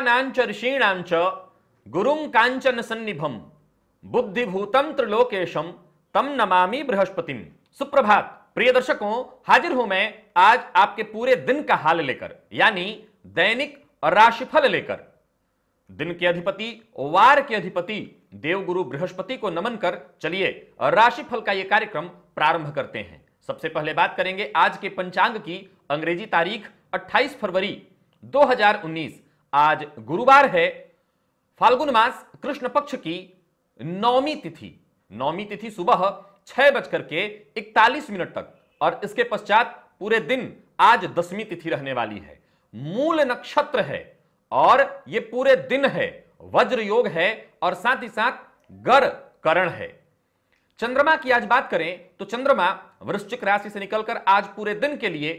देवानांच ऋषीणांच गुरुं कांचन सन्निभम बुद्धिभूतम त्रिलोकेशम तम नमामि बृहस्पति सुप्रभात प्रिय दर्शकों हाजिर हूं मैं आज आपके पूरे दिन का हाल लेकर यानी दैनिक और राशिफल लेकर दिन के अधिपति वार के अधिपति देवगुरु बृहस्पति को नमन कर चलिए और राशिफल का यह कार्यक्रम प्रारंभ करते हैं सबसे पहले बात करेंगे आज के पंचांग की अंग्रेजी तारीख 28 फरवरी 2019 आज गुरुवार है फाल्गुन मास कृष्ण पक्ष की नौमी तिथि नौमी तिथि सुबह छह बजकर के इकतालीस मिनट तक और इसके पश्चात पूरे दिन आज दसवीं तिथि रहने वाली है मूल नक्षत्र है और ये पूरे दिन है वज्र योग है और साथ ही साथ गर करण है चंद्रमा की आज बात करें तो चंद्रमा वृश्चिक राशि से निकलकर आज पूरे दिन के लिए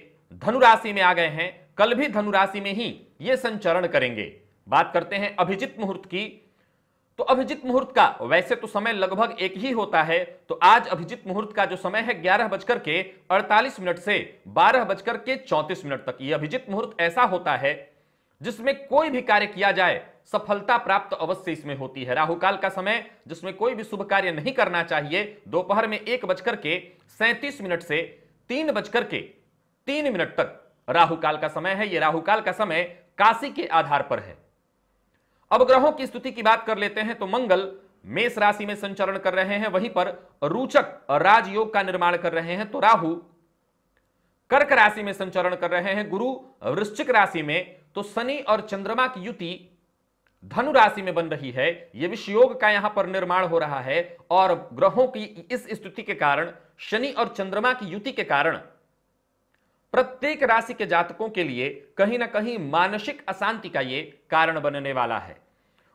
धनु राशि में आ गए हैं कल भी धनुराशि में ही ये संचरण करेंगे बात करते हैं अभिजित मुहूर्त की तो अभिजित मुहूर्त का वैसे तो समय लगभग एक ही होता है तो आज अभिजित मुहूर्त का जो समय है ग्यारह बजकर के अड़तालीस मिनट से बारह बजकर के चौंतीस मिनट तक यह अभिजित मुहूर्त ऐसा होता है जिसमें कोई भी कार्य किया जाए सफलता प्राप्त अवश्य इसमें होती है राहु काल का समय जिसमें कोई भी शुभ कार्य नहीं करना चाहिए दोपहर में एक बजकर के सैंतीस मिनट से तीन बजकर के तीन मिनट तक राहु काल का समय है ये राहु काल का समय काशी के आधार पर है अब ग्रहों की स्तुति की बात कर लेते हैं तो मंगल मेष राशि में संचरण कर रहे हैं वहीं पर रूचक राजयोग का निर्माण कर रहे हैं तो राहु कर्क राशि में संचरण कर रहे हैं गुरु वृश्चिक राशि में तो शनि और चंद्रमा की युति धनु राशि में बन रही है यह योग का यहां पर निर्माण हो रहा है और ग्रहों की इस स्थिति के कारण शनि और चंद्रमा की युति के कारण प्रत्येक राशि के जातकों के लिए कहीं ना कहीं मानसिक अशांति का ये कारण बनने वाला है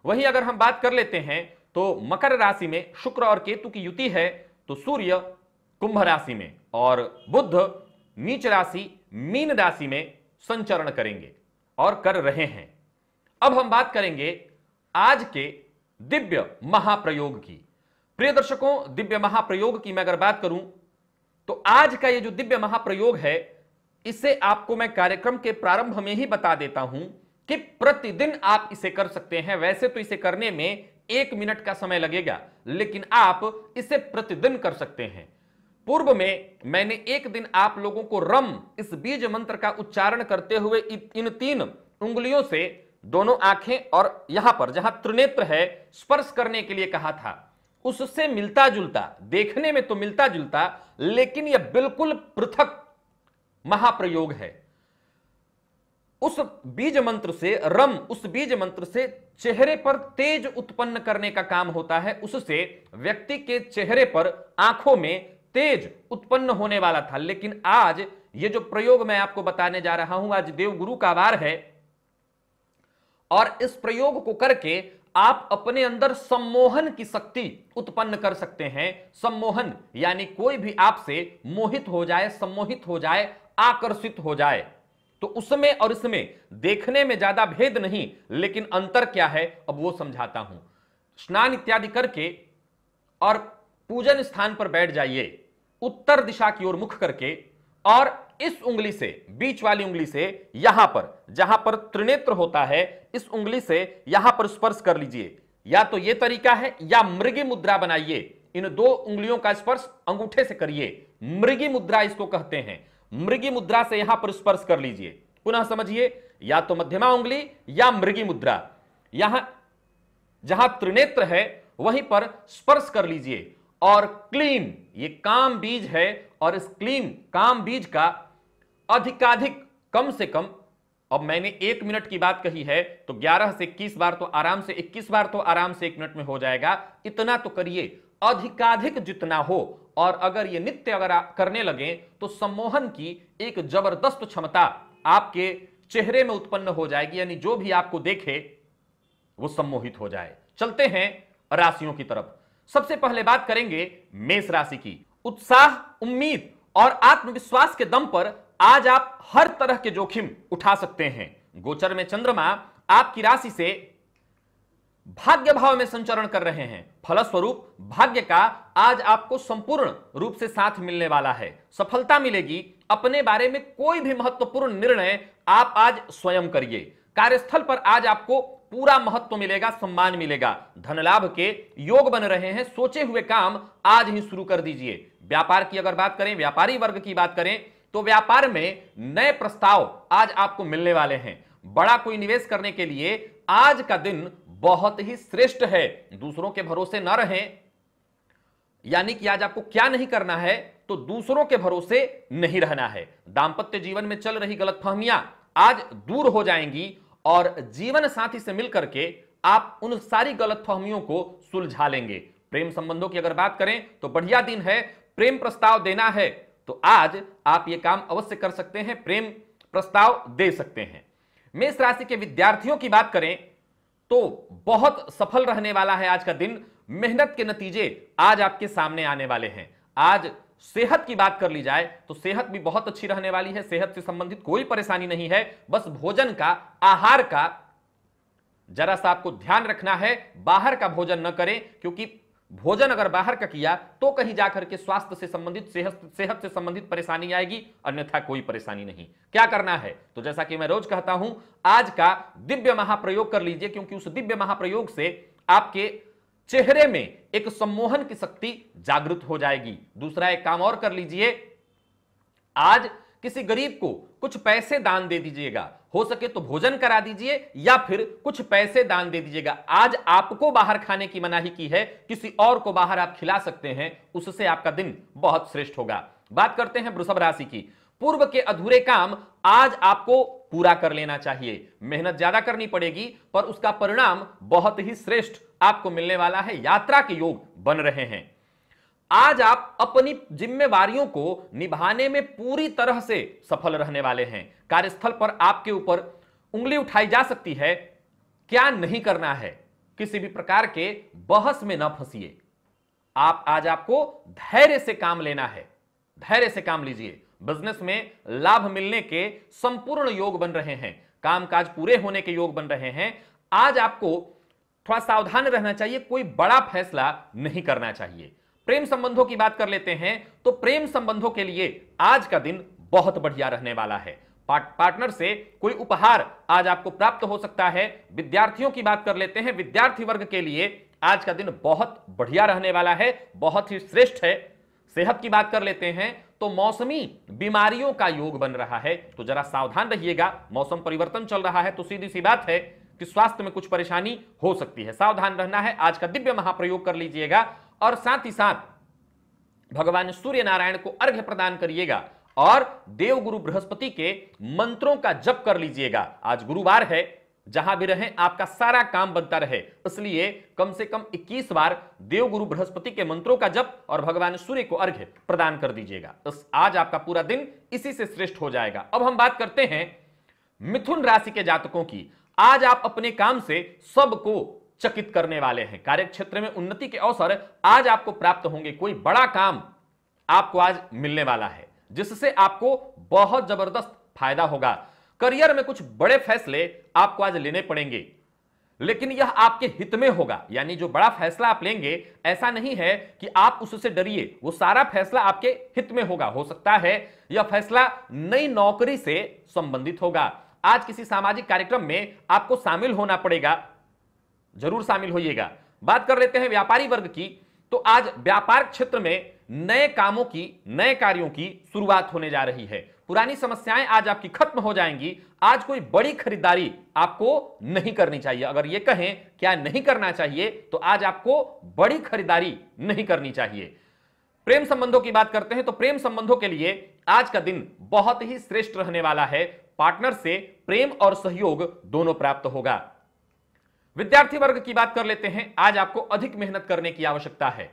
वहीं अगर हम बात कर लेते हैं तो मकर राशि में शुक्र और केतु की युति है तो सूर्य कुंभ राशि में और बुद्ध नीच राशि मीन राशि में संचरण करेंगे और कर रहे हैं अब हम बात करेंगे आज के दिव्य महाप्रयोग की प्रिय दर्शकों दिव्य महाप्रयोग की मैं अगर बात करूं तो आज का ये जो दिव्य महाप्रयोग है इसे आपको मैं कार्यक्रम के प्रारंभ में ही बता देता हूं कि प्रतिदिन आप इसे कर सकते हैं वैसे तो इसे करने में एक मिनट का समय लगेगा लेकिन आप इसे प्रतिदिन कर सकते हैं पूर्व में मैंने एक दिन आप लोगों को रम इस बीज मंत्र का उच्चारण करते हुए इन तीन उंगलियों से दोनों आंखें और यहां पर जहां त्रिनेत्र है स्पर्श करने के लिए कहा था उससे मिलता जुलता देखने में तो मिलता जुलता लेकिन यह बिल्कुल पृथक महाप्रयोग है उस बीज मंत्र से रम उस बीज मंत्र से चेहरे पर तेज उत्पन्न करने का काम होता है उससे व्यक्ति के चेहरे पर आंखों में तेज उत्पन्न होने वाला था लेकिन आज ये जो प्रयोग मैं आपको बताने जा रहा हूं आज देवगुरु का वार है और इस प्रयोग को करके आप अपने अंदर सम्मोहन की शक्ति उत्पन्न कर सकते हैं सम्मोहन यानी कोई भी आपसे मोहित हो जाए सम्मोहित हो जाए आकर्षित हो जाए तो उसमें और इसमें देखने में ज्यादा भेद नहीं लेकिन अंतर क्या है अब वो समझाता हूं स्नान इत्यादि करके और पूजन स्थान पर बैठ जाइए उत्तर दिशा की ओर मुख करके और इस उंगली से बीच वाली उंगली से यहां पर जहां पर त्रिनेत्र होता है इस उंगली से यहां पर स्पर्श कर लीजिए या तो यह तरीका है या मृगी मुद्रा बनाइए इन दो उंगलियों का स्पर्श अंगूठे से करिए मृगी मुद्रा इसको कहते हैं मृगी मुद्रा से यहां पर स्पर्श कर लीजिए पुनः समझिए या तो मध्यमा उंगली या मृगी मुद्रा यहां जहां त्रिनेत्र है वहीं पर स्पर्श कर लीजिए और क्लीन ये काम बीज है और इस क्लीन काम बीज का अधिकाधिक कम से कम अब मैंने एक मिनट की बात कही है तो 11 से 21 बार तो आराम से 21 बार तो आराम से एक मिनट में हो जाएगा इतना तो करिए अधिकाधिक जितना हो और अगर ये नित्य अगर आप करने लगे तो सम्मोहन की एक जबरदस्त क्षमता आपके चेहरे में उत्पन्न हो जाएगी यानी जो भी आपको देखे वो सम्मोहित हो जाए चलते हैं राशियों की तरफ सबसे पहले बात करेंगे मेष राशि की उत्साह उम्मीद और आत्मविश्वास के दम पर आज आप हर तरह के जोखिम उठा सकते हैं गोचर में चंद्रमा आपकी राशि से भाग्य भाव में संचरण कर रहे हैं फलस्वरूप भाग्य का आज आपको संपूर्ण रूप से साथ मिलने वाला है सफलता मिलेगी अपने बारे में कोई भी महत्वपूर्ण निर्णय आप आज स्वयं करिए कार्यस्थल पर आज आपको पूरा महत्व मिलेगा सम्मान मिलेगा धन लाभ के योग बन रहे हैं सोचे हुए काम आज ही शुरू कर दीजिए व्यापार की अगर बात करें व्यापारी वर्ग की बात करें तो व्यापार में नए प्रस्ताव आज आपको मिलने वाले हैं बड़ा कोई निवेश करने के लिए आज का दिन बहुत ही श्रेष्ठ है दूसरों के भरोसे ना रहें यानी कि आज आपको क्या नहीं करना है तो दूसरों के भरोसे नहीं रहना है दाम्पत्य जीवन में चल रही गलतफहमियां आज दूर हो जाएंगी और जीवन साथी से मिलकर के आप उन सारी गलतफहमियों को सुलझा लेंगे प्रेम संबंधों की अगर बात करें तो बढ़िया दिन है प्रेम प्रस्ताव देना है तो आज आप ये काम अवश्य कर सकते हैं प्रेम प्रस्ताव दे सकते हैं मेष राशि के विद्यार्थियों की बात करें तो बहुत सफल रहने वाला है आज का दिन मेहनत के नतीजे आज आपके सामने आने वाले हैं आज सेहत की बात कर ली जाए तो सेहत भी बहुत अच्छी रहने वाली है सेहत से संबंधित कोई परेशानी नहीं है बस भोजन का आहार का जरा सा आपको ध्यान रखना है बाहर का भोजन न करें क्योंकि भोजन अगर बाहर का किया तो कहीं जाकर के स्वास्थ्य से संबंधित सेहत सेहत से संबंधित परेशानी आएगी अन्यथा कोई परेशानी नहीं क्या करना है तो जैसा कि मैं रोज कहता हूं आज का दिव्य महाप्रयोग कर लीजिए क्योंकि उस दिव्य महाप्रयोग से आपके चेहरे में एक सम्मोहन की शक्ति जागृत हो जाएगी दूसरा एक काम और कर लीजिए आज किसी गरीब को कुछ पैसे दान दे दीजिएगा हो सके तो भोजन करा दीजिए या फिर कुछ पैसे दान दे दीजिएगा आज आपको बाहर खाने की मनाही की है किसी और को बाहर आप खिला सकते हैं उससे आपका दिन बहुत श्रेष्ठ होगा बात करते हैं वृषभ राशि की पूर्व के अधूरे काम आज आपको पूरा कर लेना चाहिए मेहनत ज्यादा करनी पड़ेगी पर उसका परिणाम बहुत ही श्रेष्ठ आपको मिलने वाला है यात्रा के योग बन रहे हैं आज आप अपनी जिम्मेवारियों को निभाने में पूरी तरह से सफल रहने वाले हैं कार्यस्थल पर आपके ऊपर उंगली उठाई जा सकती है क्या नहीं करना है किसी भी प्रकार के बहस में ना फंसिए आप आज आपको धैर्य से काम लेना है धैर्य से काम लीजिए बिजनेस में लाभ मिलने के संपूर्ण योग बन रहे हैं कामकाज पूरे होने के योग बन रहे हैं आज आपको थोड़ा सावधान रहना चाहिए कोई बड़ा फैसला नहीं करना चाहिए प्रेम संबंधों की बात कर लेते हैं तो प्रेम संबंधों के लिए आज का दिन बहुत बढ़िया रहने वाला है पार्टनर से कोई उपहार आज आपको प्राप्त हो सकता है विद्यार्थियों की बात कर लेते हैं विद्यार्थी वर्ग के लिए आज का दिन बहुत बढ़िया रहने वाला है बहुत ही श्रेष्ठ है सेहत की बात कर लेते हैं तो मौसमी बीमारियों का योग बन रहा है तो जरा सावधान रहिएगा मौसम परिवर्तन चल रहा है तो सीधी सी बात है कि स्वास्थ्य में कुछ परेशानी हो सकती है सावधान रहना है आज का दिव्य महाप्रयोग कर लीजिएगा और साथ ही साथ भगवान सूर्य नारायण को अर्घ्य प्रदान करिएगा और देवगुरु बृहस्पति के मंत्रों का जप कर लीजिएगा आज गुरुवार है जहां भी रहें आपका सारा काम बनता रहे इसलिए कम से कम 21 बार देवगुरु बृहस्पति के मंत्रों का जप और भगवान सूर्य को अर्घ्य प्रदान कर दीजिएगा इस आज आपका पूरा दिन इसी से श्रेष्ठ हो जाएगा अब हम बात करते हैं मिथुन राशि के जातकों की आज आप अपने काम से सबको चकित करने वाले हैं कार्यक्षेत्र में उन्नति के अवसर आज आपको प्राप्त होंगे कोई बड़ा काम आपको आज मिलने वाला है जिससे आपको बहुत जबरदस्त फायदा होगा करियर में कुछ बड़े फैसले आपको आज लेने पड़ेंगे लेकिन यह आपके हित में होगा यानी जो बड़ा फैसला आप लेंगे ऐसा नहीं है कि आप उससे डरिए वो सारा फैसला आपके हित में होगा हो सकता है यह फैसला नई नौकरी से संबंधित होगा आज किसी सामाजिक कार्यक्रम में आपको शामिल होना पड़ेगा जरूर शामिल होइएगा बात कर लेते हैं व्यापारी वर्ग की तो आज व्यापार क्षेत्र में नए कामों की नए कार्यों की शुरुआत होने जा रही है पुरानी समस्याएं आज आपकी खत्म हो जाएंगी आज कोई बड़ी खरीदारी आपको नहीं करनी चाहिए अगर ये कहें क्या नहीं करना चाहिए तो आज आपको बड़ी खरीदारी नहीं करनी चाहिए प्रेम संबंधों की बात करते हैं तो प्रेम संबंधों के लिए आज का दिन बहुत ही श्रेष्ठ रहने वाला है पार्टनर से प्रेम और सहयोग दोनों प्राप्त होगा विद्यार्थी वर्ग की बात कर लेते हैं आज आपको अधिक मेहनत करने की आवश्यकता है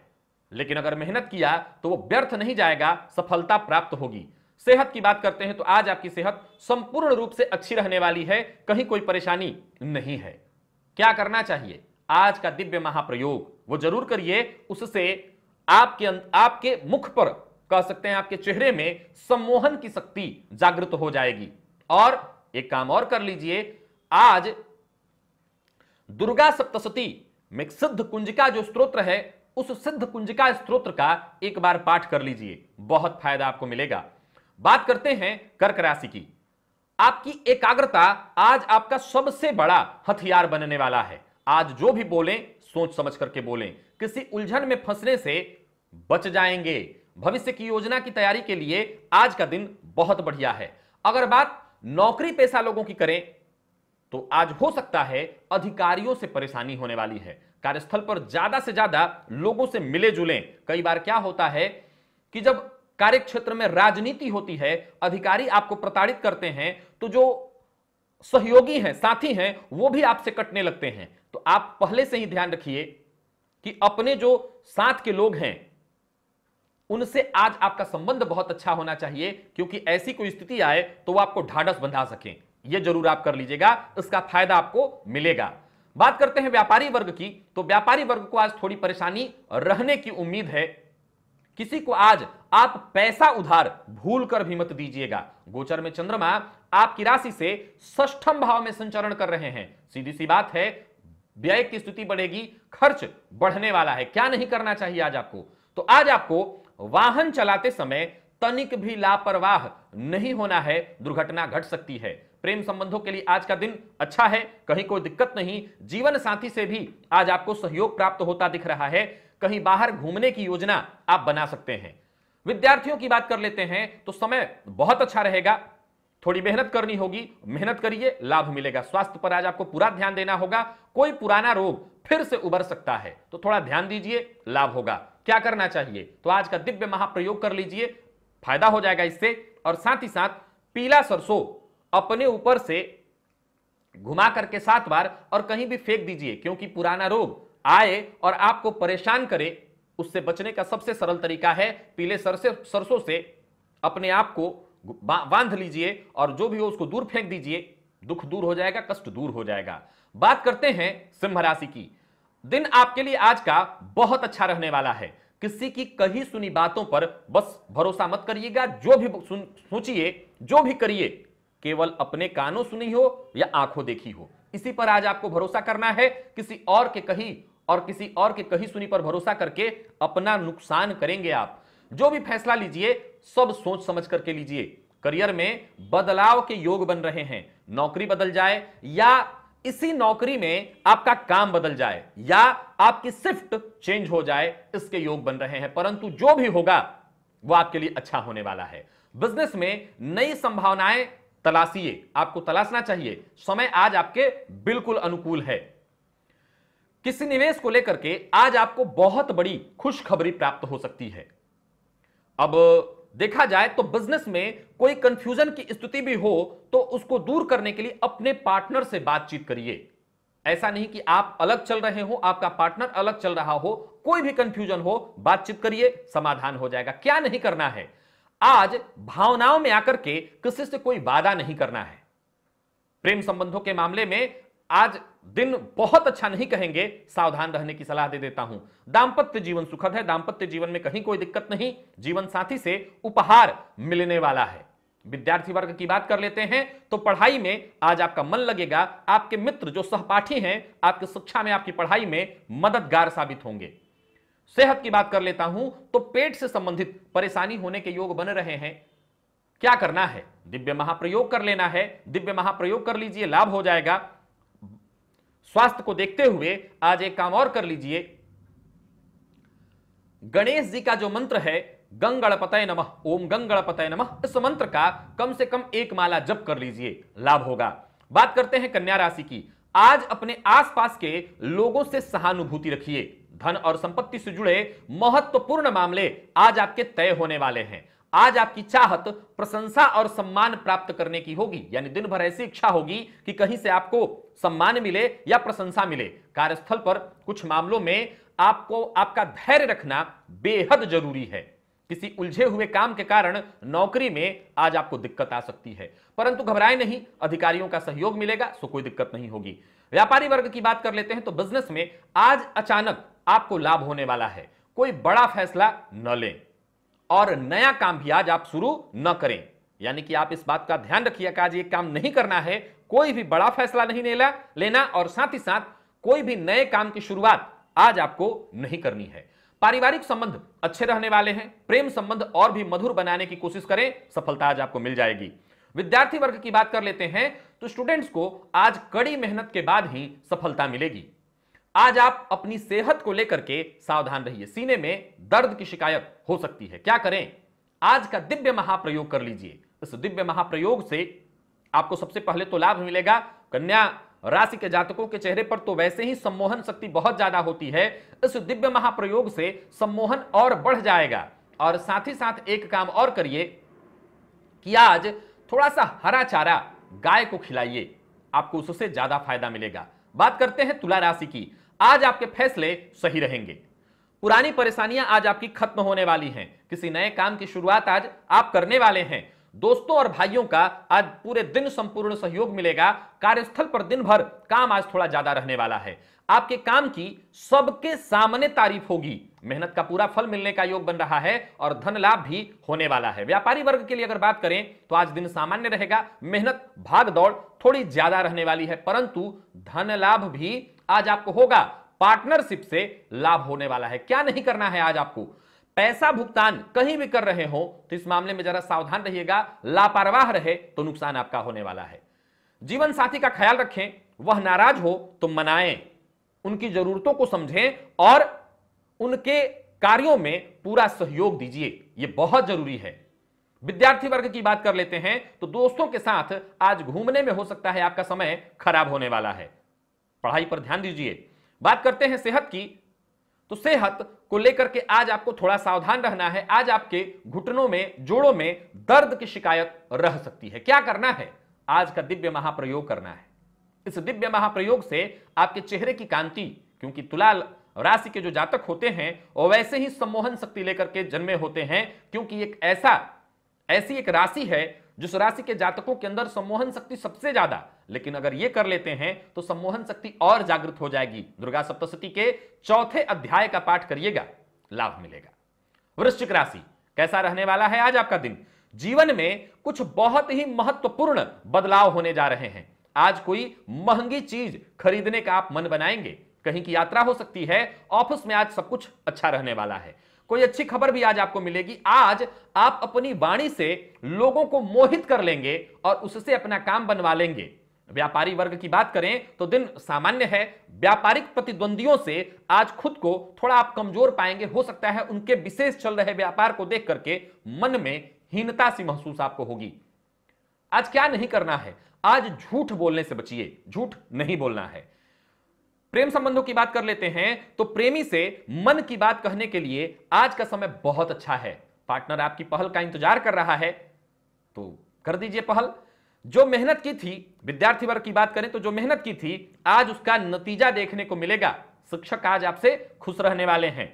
लेकिन अगर मेहनत किया तो वो व्यर्थ नहीं जाएगा सफलता प्राप्त होगी सेहत की बात करते हैं तो आज आपकी सेहत संपूर्ण रूप से अच्छी रहने वाली है कहीं कोई परेशानी नहीं है क्या करना चाहिए आज का दिव्य महाप्रयोग वो जरूर करिए उससे आपके अं-, आपके मुख पर कह सकते हैं आपके चेहरे में सम्मोहन की शक्ति जागृत हो जाएगी और एक काम और कर लीजिए आज दुर्गा सप्तशती में सिद्ध कुंजिका जो स्त्रोत्र है उस सिद्ध कुंजिका स्त्रोत्र का एक बार पाठ कर लीजिए बहुत फायदा आपको मिलेगा बात करते हैं कर्क राशि की आपकी एकाग्रता आज आपका सबसे बड़ा हथियार बनने वाला है आज जो भी बोलें सोच समझ करके बोलें किसी उलझन में फंसने से बच जाएंगे भविष्य की योजना की तैयारी के लिए आज का दिन बहुत बढ़िया है अगर बात नौकरी पेशा लोगों की करें तो आज हो सकता है अधिकारियों से परेशानी होने वाली है कार्यस्थल पर ज्यादा से ज्यादा लोगों से मिले जुले कई बार क्या होता है कि जब कार्य क्षेत्र में राजनीति होती है अधिकारी आपको प्रताड़ित करते हैं तो जो सहयोगी हैं साथी हैं वो भी आपसे कटने लगते हैं तो आप पहले से ही ध्यान रखिए कि अपने जो साथ के लोग हैं उनसे आज आपका संबंध बहुत अच्छा होना चाहिए क्योंकि ऐसी कोई स्थिति आए तो वो आपको ढाढ़स बंधा सकें ये जरूर आप कर लीजिएगा इसका फायदा आपको मिलेगा बात करते हैं व्यापारी वर्ग की तो व्यापारी वर्ग को आज थोड़ी परेशानी रहने की उम्मीद है किसी को आज आप पैसा उधार भूल कर भी मत दीजिएगा गोचर में चंद्रमा आपकी राशि से सष्टम भाव में संचरण कर रहे हैं सीधी सी बात है व्यय की स्थिति बढ़ेगी खर्च बढ़ने वाला है क्या नहीं करना चाहिए आज आपको तो आज आपको वाहन चलाते समय तनिक भी लापरवाह नहीं होना है दुर्घटना घट सकती है प्रेम संबंधों के लिए आज का दिन अच्छा है कहीं कोई दिक्कत नहीं जीवन साथी से भी आज आपको सहयोग प्राप्त होता दिख रहा है कहीं बाहर घूमने की योजना आप बना सकते हैं विद्यार्थियों की बात कर लेते हैं तो समय बहुत अच्छा रहेगा थोड़ी मेहनत करनी होगी मेहनत करिए लाभ मिलेगा स्वास्थ्य पर आज आपको पूरा ध्यान देना होगा कोई पुराना रोग फिर से उबर सकता है तो थोड़ा ध्यान दीजिए लाभ होगा क्या करना चाहिए तो आज का दिव्य महाप्रयोग कर लीजिए फायदा हो जाएगा इससे और साथ ही साथ पीला सरसों अपने ऊपर से घुमा करके सात बार और कहीं भी फेंक दीजिए क्योंकि पुराना रोग आए और आपको परेशान करे उससे बचने का सबसे सरल तरीका है पीले सरसे सरसों से अपने आप को बांध लीजिए और जो भी हो उसको दूर फेंक दीजिए दुख दूर हो जाएगा कष्ट दूर हो जाएगा बात करते हैं सिंह राशि की दिन आपके लिए आज का बहुत अच्छा रहने वाला है किसी की कही सुनी बातों पर बस भरोसा मत करिएगा जो भी सोचिए जो भी करिए केवल अपने कानों सुनी हो या आंखों देखी हो इसी पर आज आपको भरोसा करना है किसी और के कही और किसी और के कही सुनी पर भरोसा करके अपना नुकसान करेंगे आप जो भी फैसला लीजिए सब सोच समझ करके लीजिए करियर में बदलाव के योग बन रहे हैं नौकरी बदल जाए या इसी नौकरी में आपका काम बदल जाए या आपकी शिफ्ट चेंज हो जाए इसके योग बन रहे हैं परंतु जो भी होगा वो आपके लिए अच्छा होने वाला है बिजनेस में नई संभावनाएं तलाशिए आपको तलाशना चाहिए समय आज आपके बिल्कुल अनुकूल है किसी निवेश को लेकर के आज आपको बहुत बड़ी खुशखबरी प्राप्त हो सकती है अब देखा जाए तो बिजनेस में कोई कंफ्यूजन की स्थिति भी हो तो उसको दूर करने के लिए अपने पार्टनर से बातचीत करिए ऐसा नहीं कि आप अलग चल रहे हो आपका पार्टनर अलग चल रहा हो कोई भी कंफ्यूजन हो बातचीत करिए समाधान हो जाएगा क्या नहीं करना है आज भावनाओं में आकर के किसी से कोई वादा नहीं करना है प्रेम संबंधों के मामले में आज दिन बहुत अच्छा नहीं कहेंगे सावधान रहने की सलाह दे देता हूं दाम्पत्य जीवन सुखद है दाम्पत्य जीवन में कहीं कोई दिक्कत नहीं जीवन साथी से उपहार मिलने वाला है विद्यार्थी वर्ग की बात कर लेते हैं तो पढ़ाई में आज आपका मन लगेगा आपके मित्र जो सहपाठी हैं आपकी शिक्षा में आपकी पढ़ाई में मददगार साबित होंगे सेहत की बात कर लेता हूं तो पेट से संबंधित परेशानी होने के योग बन रहे हैं क्या करना है दिव्य महाप्रयोग कर लेना है दिव्य महाप्रयोग कर लीजिए लाभ हो जाएगा स्वास्थ्य को देखते हुए आज एक काम और कर लीजिए गणेश जी का जो मंत्र है गंगणपतय नमः ओम गंगणपतय नमः इस मंत्र का कम से कम एक माला जप कर लीजिए लाभ होगा बात करते हैं कन्या राशि की आज अपने आसपास के लोगों से सहानुभूति रखिए धन और संपत्ति से जुड़े महत्वपूर्ण मामले आज आपके तय होने वाले हैं आज आपकी चाहत प्रशंसा और सम्मान प्राप्त करने की होगी यानी दिन भर ऐसी इच्छा होगी कि कहीं से आपको सम्मान मिले या प्रशंसा मिले कार्यस्थल पर कुछ मामलों में आपको आपका धैर्य रखना बेहद जरूरी है किसी उलझे हुए काम के कारण नौकरी में आज आपको दिक्कत आ सकती है परंतु घबराए नहीं अधिकारियों का सहयोग मिलेगा सो कोई दिक्कत नहीं होगी व्यापारी वर्ग की बात कर लेते हैं तो बिजनेस में आज अचानक आपको लाभ होने वाला है कोई बड़ा फैसला न लें और नया काम भी आज आप शुरू न करें यानी कि आप इस बात का ध्यान रखिए कि आज ये काम नहीं करना है कोई भी बड़ा फैसला नहीं लेना लेना और साथ ही साथ कोई भी नए काम की शुरुआत आज आपको नहीं करनी है पारिवारिक संबंध अच्छे रहने वाले हैं प्रेम संबंध और भी मधुर बनाने की कोशिश करें सफलता आज आपको मिल जाएगी विद्यार्थी वर्ग की बात कर लेते हैं तो स्टूडेंट्स को आज कड़ी मेहनत के बाद ही सफलता मिलेगी आज आप अपनी सेहत को लेकर के सावधान रहिए सीने में दर्द की शिकायत हो सकती है क्या करें आज का दिव्य महाप्रयोग कर लीजिए इस दिव्य महाप्रयोग से आपको सबसे पहले तो लाभ मिलेगा कन्या राशि के जातकों के चेहरे पर तो वैसे ही सम्मोहन शक्ति बहुत ज्यादा होती है इस दिव्य महाप्रयोग से सम्मोहन और बढ़ जाएगा और साथ ही साथ एक काम और करिए कि आज थोड़ा सा हरा चारा गाय को खिलाइए आपको उससे ज्यादा फायदा मिलेगा बात करते हैं तुला राशि की आज आपके फैसले सही रहेंगे पुरानी परेशानियां आज आपकी खत्म होने वाली हैं किसी नए काम की शुरुआत आज आप करने वाले हैं दोस्तों और भाइयों का आज पूरे दिन संपूर्ण सहयोग मिलेगा कार्यस्थल पर दिन भर काम आज थोड़ा ज्यादा रहने वाला है आपके काम की सबके सामने तारीफ होगी मेहनत का पूरा फल मिलने का योग बन रहा है और धन लाभ भी होने वाला है व्यापारी वर्ग के लिए अगर बात करें तो आज दिन सामान्य रहेगा मेहनत भाग दौड़ थोड़ी ज्यादा रहने वाली है परंतु धन लाभ भी आज आपको होगा पार्टनरशिप से लाभ होने वाला है क्या नहीं करना है आज आपको पैसा भुगतान कहीं भी कर रहे हो तो इस मामले में जरा सावधान रहिएगा लापरवाह रहे तो नुकसान आपका होने वाला है जीवन साथी का ख्याल रखें वह नाराज हो तो मनाएं उनकी जरूरतों को समझें और उनके कार्यों में पूरा सहयोग दीजिए यह बहुत जरूरी है विद्यार्थी वर्ग की बात कर लेते हैं तो दोस्तों के साथ आज घूमने में हो सकता है आपका समय खराब होने वाला है पढ़ाई पर ध्यान दीजिए बात करते हैं सेहत की तो सेहत को लेकर के आज आपको थोड़ा सावधान रहना है आज आपके घुटनों में जोड़ों में दर्द की शिकायत रह सकती है क्या करना है आज का दिव्य महाप्रयोग करना है इस दिव्य महाप्रयोग से आपके चेहरे की कांति क्योंकि तुलाल राशि के जो जातक होते हैं वो वैसे ही सम्मोहन शक्ति लेकर के जन्मे होते हैं क्योंकि एक ऐसा ऐसी एक राशि है जिस राशि के जातकों के अंदर सम्मोहन शक्ति सबसे ज्यादा लेकिन अगर ये कर लेते हैं तो सम्मोहन शक्ति और जागृत हो जाएगी दुर्गा सप्तशती के चौथे अध्याय का पाठ करिएगा लाभ मिलेगा वृश्चिक राशि कैसा रहने वाला है आज आपका दिन जीवन में कुछ बहुत ही महत्वपूर्ण बदलाव होने जा रहे हैं आज कोई महंगी चीज खरीदने का आप मन बनाएंगे कहीं की यात्रा हो सकती है ऑफिस में आज सब कुछ अच्छा रहने वाला है कोई अच्छी खबर भी आज आपको मिलेगी आज आप अपनी वाणी से लोगों को मोहित कर लेंगे और उससे अपना काम बनवा लेंगे व्यापारी वर्ग की बात करें तो दिन सामान्य है व्यापारिक प्रतिद्वंदियों से आज खुद को थोड़ा आप कमजोर पाएंगे हो सकता है उनके विशेष चल रहे व्यापार को देख करके मन में हीनता सी महसूस आपको होगी आज क्या नहीं करना है आज झूठ बोलने से बचिए झूठ नहीं बोलना है प्रेम संबंधों की बात कर लेते हैं तो प्रेमी से मन की बात कहने के लिए आज का समय बहुत अच्छा है पार्टनर आपकी पहल का इंतजार कर रहा है तो कर दीजिए पहल जो मेहनत की थी विद्यार्थी वर्ग की बात करें तो जो मेहनत की थी आज उसका नतीजा देखने को मिलेगा शिक्षक आज आपसे खुश रहने वाले हैं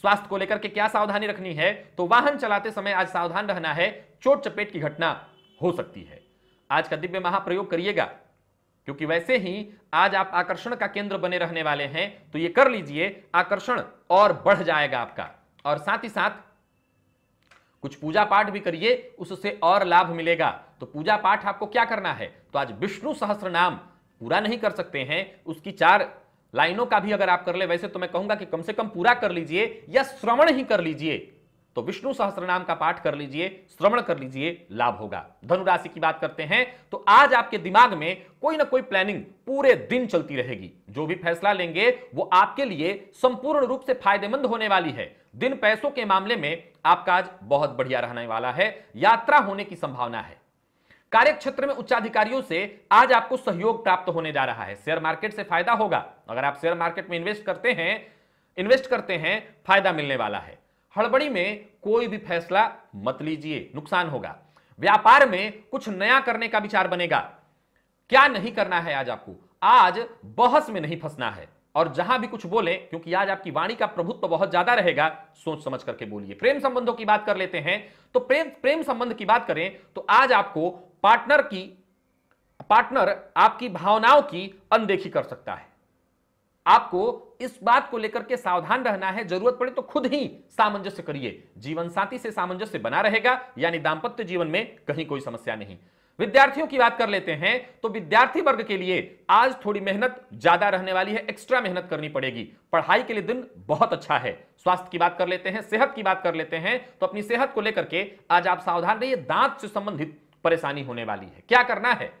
स्वास्थ्य को लेकर के क्या सावधानी रखनी है तो वाहन चलाते समय आज सावधान रहना है चोट चपेट की घटना हो सकती है आज का दिव्य महाप्रयोग करिएगा क्योंकि वैसे ही आज आप आकर्षण का केंद्र बने रहने वाले हैं तो ये कर लीजिए आकर्षण और बढ़ जाएगा आपका और साथ ही साथ कुछ पूजा पाठ भी करिए उससे और लाभ मिलेगा तो पूजा पाठ आपको क्या करना है तो आज विष्णु सहस्त्र नाम पूरा नहीं कर सकते हैं उसकी चार लाइनों का भी अगर आप कर ले वैसे तो मैं कहूंगा कि कम से कम पूरा कर लीजिए या श्रवण ही कर लीजिए तो विष्णु सहस्त्र नाम का पाठ कर लीजिए श्रवण कर लीजिए लाभ होगा धनुराशि की बात करते हैं तो आज आपके दिमाग में कोई ना कोई प्लानिंग पूरे दिन चलती रहेगी जो भी फैसला लेंगे वो आपके लिए संपूर्ण रूप से फायदेमंद होने वाली है दिन पैसों के मामले में आपका आज बहुत बढ़िया रहने वाला है यात्रा होने की संभावना है कार्य क्षेत्र में उच्चाधिकारियों से आज आपको सहयोग प्राप्त होने जा रहा है शेयर मार्केट से फायदा होगा अगर आप शेयर मार्केट में इन्वेस्ट करते हैं इन्वेस्ट करते हैं फायदा मिलने वाला है हड़बड़ी में कोई भी फैसला मत लीजिए नुकसान होगा व्यापार में कुछ नया करने का विचार बनेगा क्या नहीं करना है आज आपको आज बहस में नहीं फंसना है और जहां भी कुछ बोले क्योंकि आज आपकी वाणी का प्रभुत्व बहुत ज्यादा रहेगा सोच समझ करके बोलिए प्रेम संबंधों की बात कर लेते हैं तो प्रेम प्रेम संबंध की बात करें तो आज आपको पार्टनर की पार्टनर आपकी भावनाओं की अनदेखी कर सकता है आपको इस बात को लेकर के सावधान रहना है जरूरत पड़े तो खुद ही सामंजस्य करिए जीवन साथी से सामंजस्य बना रहेगा यानी दाम्पत्य जीवन में कहीं कोई समस्या नहीं विद्यार्थियों की बात कर लेते हैं तो विद्यार्थी वर्ग के लिए आज थोड़ी मेहनत ज्यादा रहने वाली है एक्स्ट्रा मेहनत करनी पड़ेगी पढ़ाई के लिए दिन बहुत अच्छा है स्वास्थ्य की बात कर लेते हैं सेहत की बात कर लेते हैं तो अपनी सेहत को लेकर के आज आप सावधान रहिए दांत से संबंधित परेशानी होने वाली है क्या करना है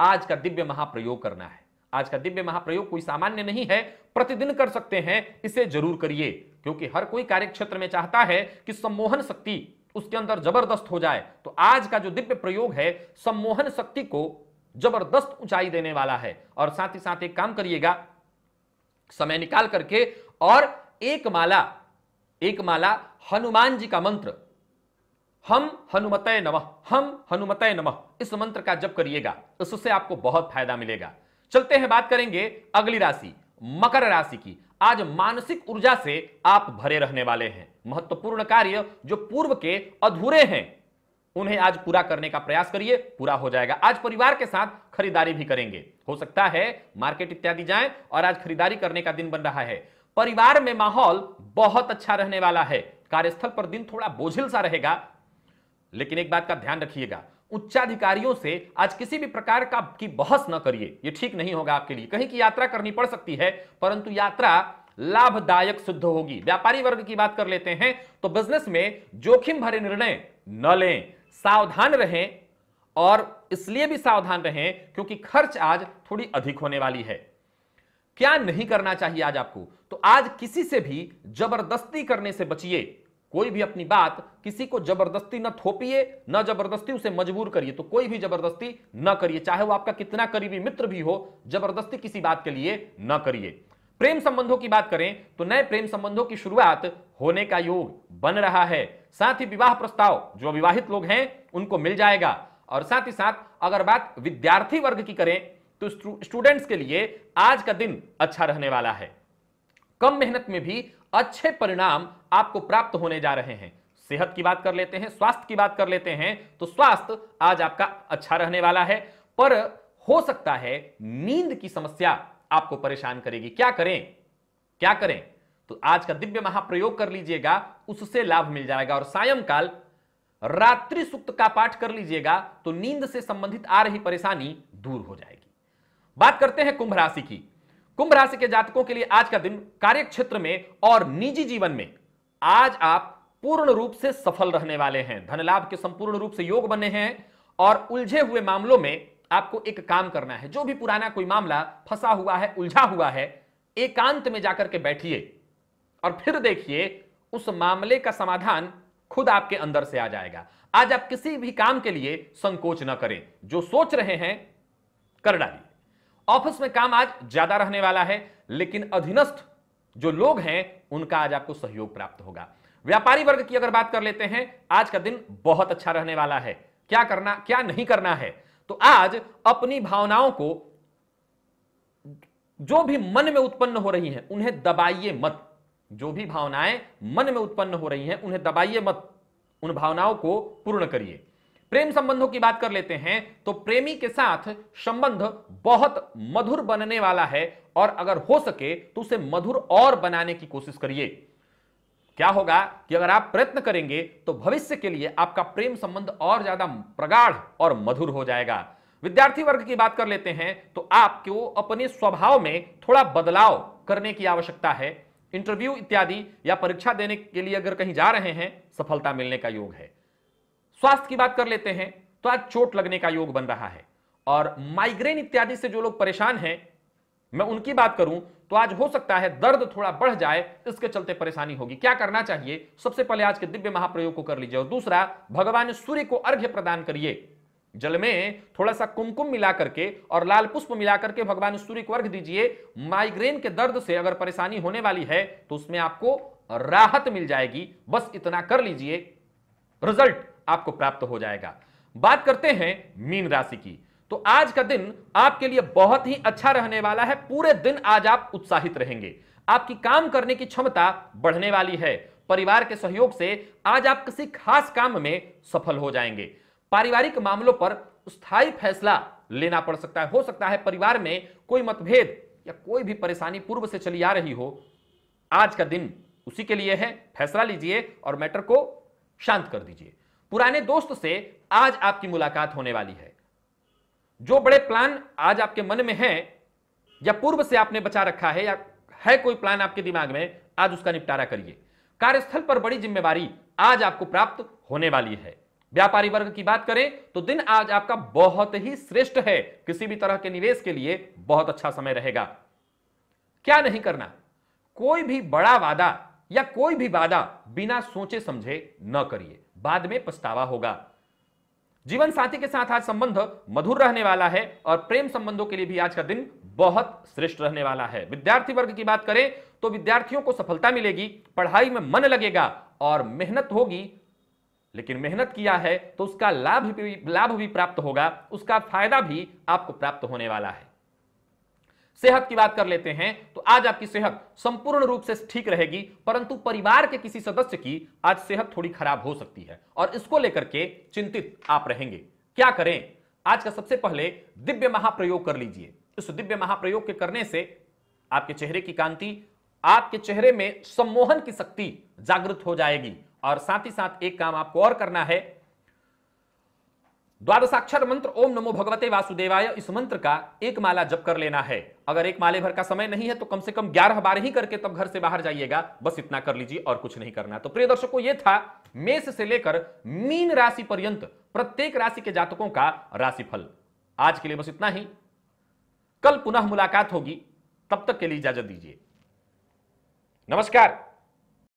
आज का दिव्य महाप्रयोग करना है आज का दिव्य महाप्रयोग कोई सामान्य नहीं है प्रतिदिन कर सकते हैं इसे जरूर करिए क्योंकि हर कोई कार्य क्षेत्र में चाहता है कि सम्मोहन शक्ति उसके अंदर जबरदस्त हो जाए तो आज का जो दिव्य प्रयोग है सम्मोहन शक्ति को जबरदस्त ऊंचाई देने वाला है और साथ ही साथ एक काम करिएगा समय निकाल करके और एक माला एक माला हनुमान जी का मंत्र हम हनुमतय नमः हम हनुमतय नमः इस मंत्र का जप करिएगा इससे आपको बहुत फायदा मिलेगा चलते हैं बात करेंगे अगली राशि मकर राशि की आज मानसिक ऊर्जा से आप भरे रहने वाले हैं महत्वपूर्ण कार्य जो पूर्व के अधूरे हैं उन्हें आज पूरा करने का प्रयास करिए पूरा हो जाएगा आज परिवार के साथ खरीदारी भी करेंगे हो सकता है मार्केट इत्यादि जाएं और आज खरीदारी करने का दिन बन रहा है परिवार में माहौल बहुत अच्छा रहने वाला है कार्यस्थल पर दिन थोड़ा बोझिल सा रहेगा लेकिन एक बात का ध्यान रखिएगा उच्चाधिकारियों से आज किसी भी प्रकार का की बहस न करिए ये ठीक नहीं होगा आपके लिए कहीं की यात्रा करनी पड़ सकती है परंतु यात्रा लाभदायक सिद्ध होगी व्यापारी वर्ग की बात कर लेते हैं तो बिजनेस में जोखिम भरे निर्णय न लें सावधान रहें और इसलिए भी सावधान रहें क्योंकि खर्च आज थोड़ी अधिक होने वाली है क्या नहीं करना चाहिए आज आपको तो आज किसी से भी जबरदस्ती करने से बचिए कोई भी अपनी बात किसी को जबरदस्ती न थोपिए न जबरदस्ती उसे मजबूर करिए तो कोई भी जबरदस्ती न करिए चाहे वो आपका कितना करीबी मित्र भी हो जबरदस्ती किसी बात के लिए न करिए प्रेम संबंधों की बात करें तो नए प्रेम संबंधों की शुरुआत होने का योग बन रहा है साथ ही विवाह प्रस्ताव जो विवाहित लोग हैं उनको मिल जाएगा और साथ ही साथ अगर बात विद्यार्थी वर्ग की करें तो स्टूडेंट्स के लिए आज का दिन अच्छा रहने वाला है कम मेहनत में भी अच्छे परिणाम आपको प्राप्त होने जा रहे हैं सेहत की बात कर लेते हैं स्वास्थ्य की बात कर लेते हैं तो स्वास्थ्य आज आपका अच्छा रहने वाला है पर हो सकता है नींद की समस्या आपको परेशान करेगी क्या करें क्या करें तो आज का दिव्य महाप्रयोग कर लीजिएगा उससे लाभ मिल जाएगा और सायंकाल रात्रि सुक्त का पाठ कर लीजिएगा तो नींद से संबंधित आ रही परेशानी दूर हो जाएगी बात करते हैं कुंभ राशि की कुंभ राशि के जातकों के लिए आज का दिन कार्य क्षेत्र में और निजी जीवन में आज आप पूर्ण रूप से सफल रहने वाले हैं धन लाभ के संपूर्ण रूप से योग बने हैं और उलझे हुए मामलों में आपको एक काम करना है जो भी पुराना कोई मामला फंसा हुआ है उलझा हुआ है एकांत में जाकर के बैठिए और फिर देखिए उस मामले का समाधान खुद आपके अंदर से आ जाएगा आज आप किसी भी काम के लिए संकोच न करें जो सोच रहे हैं कर डालिए ऑफिस में काम आज ज्यादा रहने वाला है लेकिन अधीनस्थ जो लोग हैं उनका आज आपको सहयोग प्राप्त होगा व्यापारी वर्ग की अगर बात कर लेते हैं आज का दिन बहुत अच्छा रहने वाला है क्या करना क्या नहीं करना है तो आज अपनी भावनाओं को जो भी मन में उत्पन्न हो रही हैं उन्हें दबाइए मत जो भी भावनाएं मन में उत्पन्न हो रही हैं उन्हें दबाइए मत उन भावनाओं को पूर्ण करिए प्रेम संबंधों की बात कर लेते हैं तो प्रेमी के साथ संबंध बहुत मधुर बनने वाला है और अगर हो सके तो उसे मधुर और बनाने की कोशिश करिए क्या होगा कि अगर आप प्रयत्न करेंगे तो भविष्य के लिए आपका प्रेम संबंध और ज्यादा प्रगाढ़ और मधुर हो जाएगा विद्यार्थी वर्ग की बात कर लेते हैं तो आपको अपने स्वभाव में थोड़ा बदलाव करने की आवश्यकता है इंटरव्यू इत्यादि या परीक्षा देने के लिए अगर कहीं जा रहे हैं सफलता मिलने का योग है स्वास्थ्य की बात कर लेते हैं तो आज चोट लगने का योग बन रहा है और माइग्रेन इत्यादि से जो लोग परेशान हैं मैं उनकी बात करूं तो आज हो सकता है दर्द थोड़ा बढ़ जाए इसके चलते परेशानी होगी क्या करना चाहिए सबसे पहले आज के दिव्य महाप्रयोग को कर लीजिए और दूसरा भगवान सूर्य को अर्घ्य प्रदान करिए जल में थोड़ा सा कुमकुम मिला करके और लाल पुष्प मिला करके भगवान सूर्य को अर्घ दीजिए माइग्रेन के दर्द से अगर परेशानी होने वाली है तो उसमें आपको राहत मिल जाएगी बस इतना कर लीजिए रिजल्ट आपको प्राप्त हो जाएगा बात करते हैं मीन राशि की तो आज का दिन आपके लिए बहुत ही अच्छा रहने वाला है पूरे दिन आज आप उत्साहित रहेंगे आपकी काम करने की क्षमता बढ़ने वाली है परिवार के सहयोग से आज आप किसी खास काम में सफल हो जाएंगे पारिवारिक मामलों पर स्थायी फैसला लेना पड़ सकता है हो सकता है परिवार में कोई मतभेद या कोई भी परेशानी पूर्व से चली आ रही हो आज का दिन उसी के लिए है फैसला लीजिए और मैटर को शांत कर दीजिए पुराने दोस्त से आज आपकी मुलाकात होने वाली है जो बड़े प्लान आज आपके मन में है या पूर्व से आपने बचा रखा है या है कोई प्लान आपके दिमाग में आज उसका निपटारा करिए कार्यस्थल पर बड़ी जिम्मेवारी आज आपको प्राप्त होने वाली है व्यापारी वर्ग की बात करें तो दिन आज आपका बहुत ही श्रेष्ठ है किसी भी तरह के निवेश के लिए बहुत अच्छा समय रहेगा क्या नहीं करना कोई भी बड़ा वादा या कोई भी वादा बिना सोचे समझे न करिए बाद में पछतावा होगा जीवन साथी के साथ आज संबंध मधुर रहने वाला है और प्रेम संबंधों के लिए भी आज का दिन बहुत श्रेष्ठ रहने वाला है विद्यार्थी वर्ग की बात करें तो विद्यार्थियों को सफलता मिलेगी पढ़ाई में मन लगेगा और मेहनत होगी लेकिन मेहनत किया है तो उसका लाभ भी लाभ भी प्राप्त होगा उसका फायदा भी आपको प्राप्त होने वाला है सेहत की बात कर लेते हैं तो आज आपकी सेहत संपूर्ण रूप से ठीक रहेगी परंतु परिवार के किसी सदस्य की आज सेहत थोड़ी खराब हो सकती है और इसको लेकर के चिंतित आप रहेंगे क्या करें आज का सबसे पहले दिव्य महाप्रयोग कर लीजिए इस दिव्य महाप्रयोग के करने से आपके चेहरे की कांति आपके चेहरे में सम्मोहन की शक्ति जागृत हो जाएगी और साथ ही साथ एक काम आपको और करना है द्वादशाक्षर मंत्र ओम नमो भगवते वासुदेवाय इस मंत्र का एक माला जप कर लेना है अगर एक माले भर का समय नहीं है तो कम से कम ग्यारह बार ही करके तब घर से बाहर जाइएगा बस इतना कर लीजिए और कुछ नहीं करना तो प्रिय दर्शकों ये था मेष से लेकर मीन राशि पर्यंत प्रत्येक राशि के जातकों का राशिफल आज के लिए बस इतना ही कल पुनः मुलाकात होगी तब तक के लिए इजाजत दीजिए नमस्कार